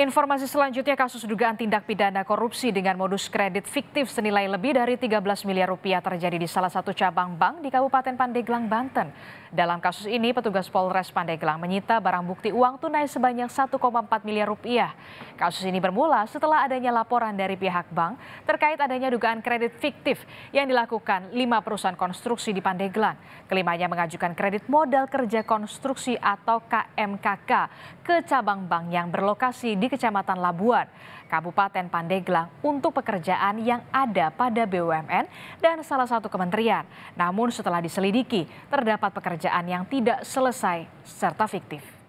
Informasi selanjutnya kasus dugaan tindak pidana korupsi dengan modus kredit fiktif senilai lebih dari 13 miliar rupiah terjadi di salah satu cabang bank di Kabupaten Pandeglang, Banten. Dalam kasus ini petugas Polres Pandeglang menyita barang bukti uang tunai sebanyak 1,4 miliar rupiah. Kasus ini bermula setelah adanya laporan dari pihak bank terkait adanya dugaan kredit fiktif yang dilakukan lima perusahaan konstruksi di Pandeglang. Kelimanya mengajukan kredit modal kerja konstruksi atau KMKK ke cabang bank yang berlokasi di Kecamatan Labuan, Kabupaten Pandeglang untuk pekerjaan yang ada pada BUMN dan salah satu kementerian. Namun setelah diselidiki, terdapat pekerjaan yang tidak selesai serta fiktif.